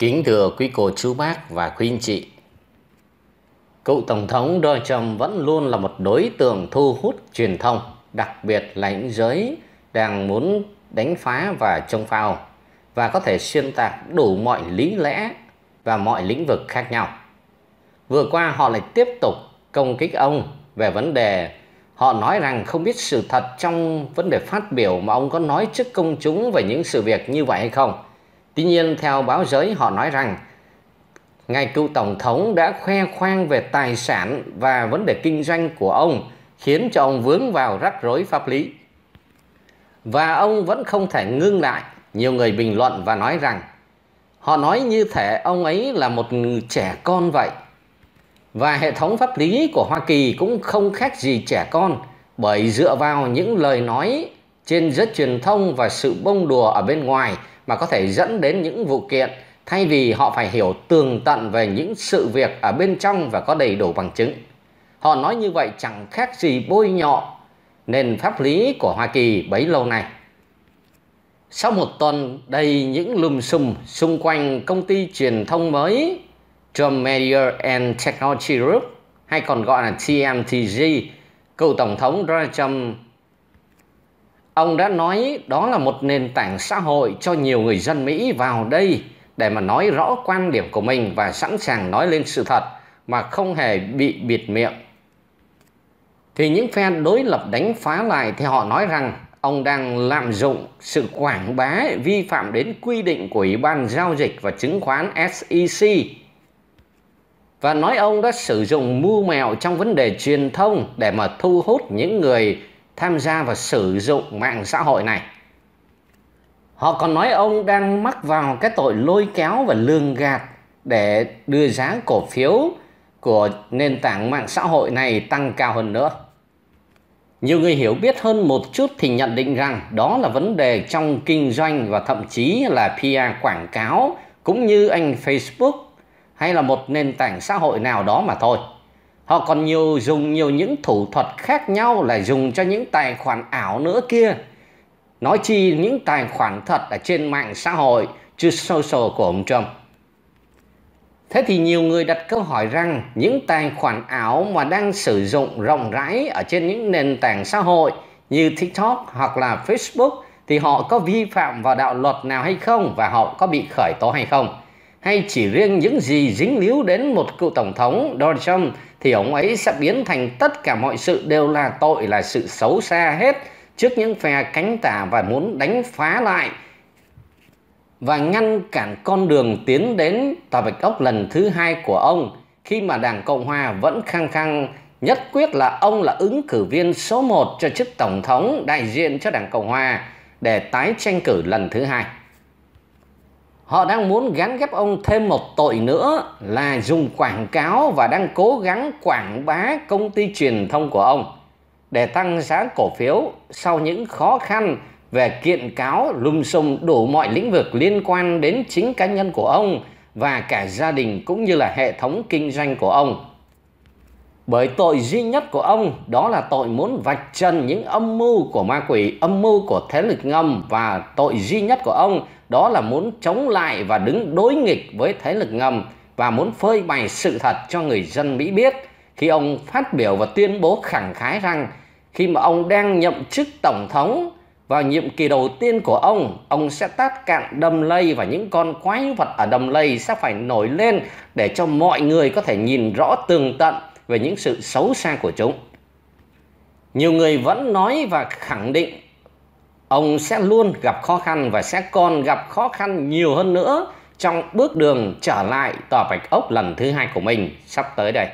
Kính thưa quý cô chú bác và quý anh chị, cựu Tổng thống Donald Trump vẫn luôn là một đối tượng thu hút truyền thông, đặc biệt là những giới đang muốn đánh phá và trông phao và có thể xuyên tạc đủ mọi lý lẽ và mọi lĩnh vực khác nhau. Vừa qua họ lại tiếp tục công kích ông về vấn đề họ nói rằng không biết sự thật trong vấn đề phát biểu mà ông có nói trước công chúng về những sự việc như vậy hay không Tuy nhiên theo báo giới họ nói rằng ngài cựu tổng thống đã khoe khoang về tài sản và vấn đề kinh doanh của ông khiến cho ông vướng vào rắc rối pháp lý. Và ông vẫn không thể ngưng lại, nhiều người bình luận và nói rằng họ nói như thể ông ấy là một trẻ con vậy. Và hệ thống pháp lý của Hoa Kỳ cũng không khác gì trẻ con bởi dựa vào những lời nói trên giới truyền thông và sự bông đùa ở bên ngoài mà có thể dẫn đến những vụ kiện thay vì họ phải hiểu tường tận về những sự việc ở bên trong và có đầy đủ bằng chứng. Họ nói như vậy chẳng khác gì bôi nhọ nền pháp lý của Hoa Kỳ bấy lâu nay. Sau một tuần đầy những lùm xùm xung quanh công ty truyền thông mới Trump Media and Technology Group hay còn gọi là TMTG, cựu Tổng thống Donald Trump Ông đã nói đó là một nền tảng xã hội cho nhiều người dân Mỹ vào đây để mà nói rõ quan điểm của mình và sẵn sàng nói lên sự thật mà không hề bị bịt miệng. Thì những phe đối lập đánh phá lại thì họ nói rằng ông đang lạm dụng sự quảng bá vi phạm đến quy định của Ủy ban Giao dịch và Chứng khoán SEC và nói ông đã sử dụng mưu mẹo trong vấn đề truyền thông để mà thu hút những người tham gia và sử dụng mạng xã hội này. Họ còn nói ông đang mắc vào cái tội lôi kéo và lường gạt để đưa giá cổ phiếu của nền tảng mạng xã hội này tăng cao hơn nữa. Nhiều người hiểu biết hơn một chút thì nhận định rằng đó là vấn đề trong kinh doanh và thậm chí là PR quảng cáo cũng như anh Facebook hay là một nền tảng xã hội nào đó mà thôi. Họ còn nhiều dùng nhiều những thủ thuật khác nhau là dùng cho những tài khoản ảo nữa kia. Nói chi những tài khoản thật ở trên mạng xã hội chứ social của ông Trump. Thế thì nhiều người đặt câu hỏi rằng những tài khoản ảo mà đang sử dụng rộng rãi ở trên những nền tảng xã hội như TikTok hoặc là Facebook thì họ có vi phạm vào đạo luật nào hay không và họ có bị khởi tố hay không? Hay chỉ riêng những gì dính líu đến một cựu tổng thống Donald Trump thì ông ấy sẽ biến thành tất cả mọi sự đều là tội là sự xấu xa hết trước những phe cánh tả và muốn đánh phá lại và ngăn cản con đường tiến đến tòa bạch ốc lần thứ hai của ông khi mà đảng cộng hòa vẫn khăng khăng nhất quyết là ông là ứng cử viên số 1 cho chức tổng thống đại diện cho đảng cộng hòa để tái tranh cử lần thứ hai họ đang muốn gắn ghép ông thêm một tội nữa là dùng quảng cáo và đang cố gắng quảng bá công ty truyền thông của ông để tăng giá cổ phiếu sau những khó khăn về kiện cáo lùm xùm đủ mọi lĩnh vực liên quan đến chính cá nhân của ông và cả gia đình cũng như là hệ thống kinh doanh của ông bởi tội duy nhất của ông đó là tội muốn vạch trần những âm mưu của ma quỷ, âm mưu của thế lực ngầm và tội duy nhất của ông đó là muốn chống lại và đứng đối nghịch với thế lực ngầm và muốn phơi bày sự thật cho người dân Mỹ biết khi ông phát biểu và tuyên bố khẳng khái rằng khi mà ông đang nhậm chức tổng thống vào nhiệm kỳ đầu tiên của ông, ông sẽ tát cạn đầm lây và những con quái vật ở đầm lây sẽ phải nổi lên để cho mọi người có thể nhìn rõ tường tận về những sự xấu xa của chúng. Nhiều người vẫn nói và khẳng định ông sẽ luôn gặp khó khăn và sẽ còn gặp khó khăn nhiều hơn nữa trong bước đường trở lại tòa Bạch Ốc lần thứ hai của mình sắp tới đây.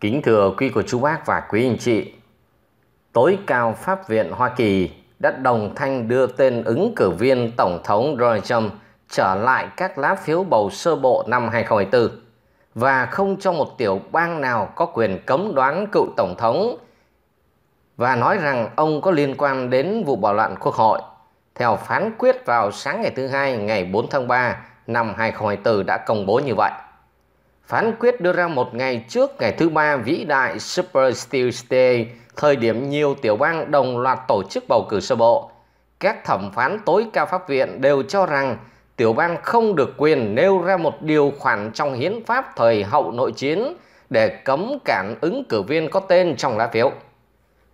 Kính thưa quý cô chú bác và quý anh chị, tối cao Pháp viện Hoa Kỳ đã đồng thanh đưa tên ứng cử viên Tổng thống Donald Trump trở lại các lá phiếu bầu sơ bộ năm 2024 và không cho một tiểu bang nào có quyền cấm đoán cựu Tổng thống và nói rằng ông có liên quan đến vụ bạo loạn quốc hội. Theo phán quyết vào sáng ngày thứ Hai ngày 4 tháng 3 năm 2024 đã công bố như vậy. Phán quyết đưa ra một ngày trước ngày thứ Ba vĩ đại Super Tuesday thời điểm nhiều tiểu bang đồng loạt tổ chức bầu cử sơ bộ. Các thẩm phán tối cao pháp viện đều cho rằng tiểu bang không được quyền nêu ra một điều khoản trong hiến pháp thời hậu nội chiến để cấm cản ứng cử viên có tên trong lá phiếu.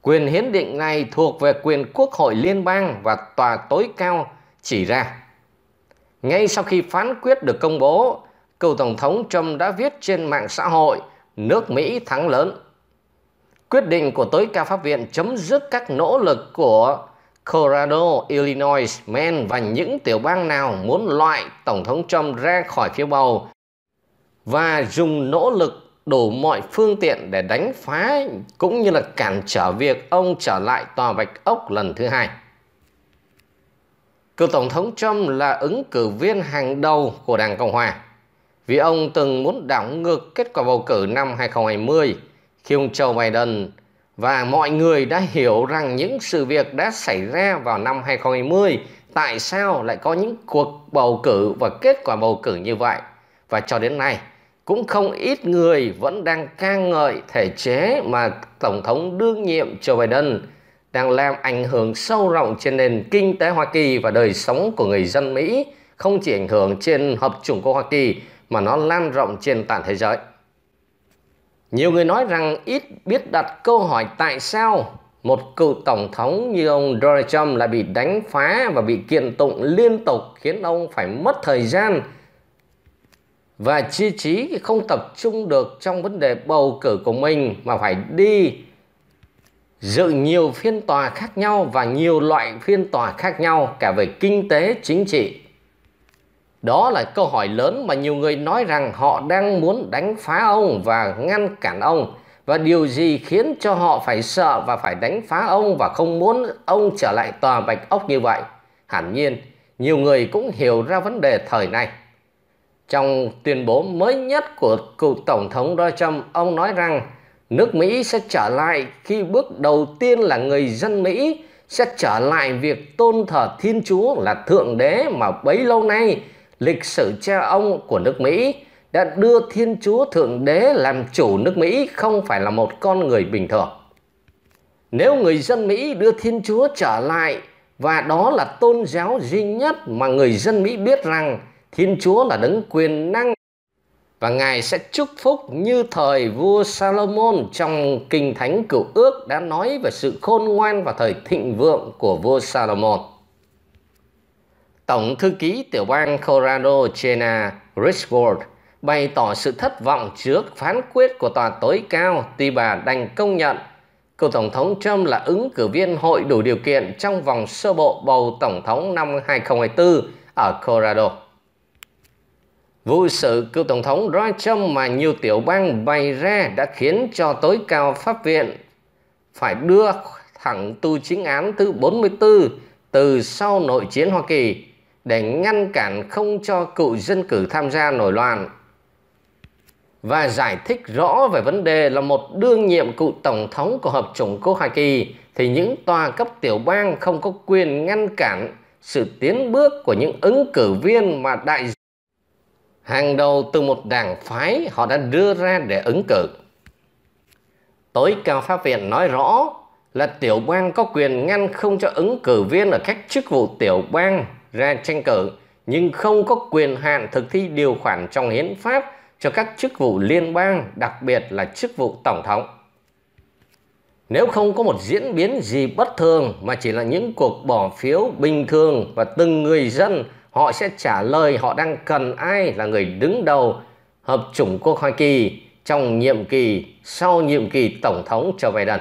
Quyền hiến định này thuộc về quyền Quốc hội liên bang và tòa tối cao chỉ ra. Ngay sau khi phán quyết được công bố, cựu Tổng thống Trump đã viết trên mạng xã hội nước Mỹ thắng lớn quyết định của tối cao pháp viện chấm dứt các nỗ lực của Colorado, Illinois, Maine và những tiểu bang nào muốn loại Tổng thống Trump ra khỏi phiếu bầu và dùng nỗ lực đủ mọi phương tiện để đánh phá cũng như là cản trở việc ông trở lại tòa Bạch Ốc lần thứ hai. Cựu Tổng thống Trump là ứng cử viên hàng đầu của Đảng Cộng Hòa vì ông từng muốn đảo ngược kết quả bầu cử năm 2020 Khiung Châu Biden và mọi người đã hiểu rằng những sự việc đã xảy ra vào năm 2020 tại sao lại có những cuộc bầu cử và kết quả bầu cử như vậy. Và cho đến nay, cũng không ít người vẫn đang ca ngợi thể chế mà Tổng thống đương nhiệm Joe Biden đang làm ảnh hưởng sâu rộng trên nền kinh tế Hoa Kỳ và đời sống của người dân Mỹ, không chỉ ảnh hưởng trên hợp chủng của Hoa Kỳ mà nó lan rộng trên toàn thế giới. Nhiều người nói rằng ít biết đặt câu hỏi tại sao một cựu tổng thống như ông Donald Trump lại bị đánh phá và bị kiện tụng liên tục khiến ông phải mất thời gian và chi trí không tập trung được trong vấn đề bầu cử của mình mà phải đi dự nhiều phiên tòa khác nhau và nhiều loại phiên tòa khác nhau cả về kinh tế chính trị đó là câu hỏi lớn mà nhiều người nói rằng họ đang muốn đánh phá ông và ngăn cản ông. Và điều gì khiến cho họ phải sợ và phải đánh phá ông và không muốn ông trở lại tòa bạch ốc như vậy? Hẳn nhiên, nhiều người cũng hiểu ra vấn đề thời này. Trong tuyên bố mới nhất của cựu Tổng thống Donald Trump, ông nói rằng nước Mỹ sẽ trở lại khi bước đầu tiên là người dân Mỹ sẽ trở lại việc tôn thờ Thiên Chúa là Thượng Đế mà bấy lâu nay lịch sử cha ông của nước Mỹ đã đưa Thiên Chúa Thượng Đế làm chủ nước Mỹ không phải là một con người bình thường. Nếu người dân Mỹ đưa Thiên Chúa trở lại và đó là tôn giáo duy nhất mà người dân Mỹ biết rằng Thiên Chúa là đấng quyền năng và Ngài sẽ chúc phúc như thời vua Salomon trong Kinh Thánh Cựu Ước đã nói về sự khôn ngoan và thời thịnh vượng của vua Salomon. Tổng thư ký tiểu bang Colorado Jenna Richwood bày tỏ sự thất vọng trước phán quyết của tòa tối cao tuy bà đành công nhận cựu Tổng thống Trump là ứng cử viên hội đủ điều kiện trong vòng sơ bộ bầu Tổng thống năm 2024 ở Colorado. Vụ sự cựu Tổng thống Donald Trump mà nhiều tiểu bang bày ra đã khiến cho tối cao pháp viện phải đưa thẳng tu chính án thứ 44 từ sau nội chiến Hoa Kỳ để ngăn cản không cho cựu dân cử tham gia nổi loạn và giải thích rõ về vấn đề là một đương nhiệm cựu tổng thống của hợp chủng quốc Hoa Kỳ thì những tòa cấp tiểu bang không có quyền ngăn cản sự tiến bước của những ứng cử viên mà đại hàng đầu từ một đảng phái họ đã đưa ra để ứng cử. Tối cao pháp viện nói rõ là tiểu bang có quyền ngăn không cho ứng cử viên ở các chức vụ tiểu bang ra tranh cử nhưng không có quyền hạn thực thi điều khoản trong hiến pháp cho các chức vụ liên bang, đặc biệt là chức vụ tổng thống. Nếu không có một diễn biến gì bất thường mà chỉ là những cuộc bỏ phiếu bình thường và từng người dân họ sẽ trả lời họ đang cần ai là người đứng đầu hợp chủng quốc Hoa Kỳ trong nhiệm kỳ sau nhiệm kỳ tổng thống Joe Biden.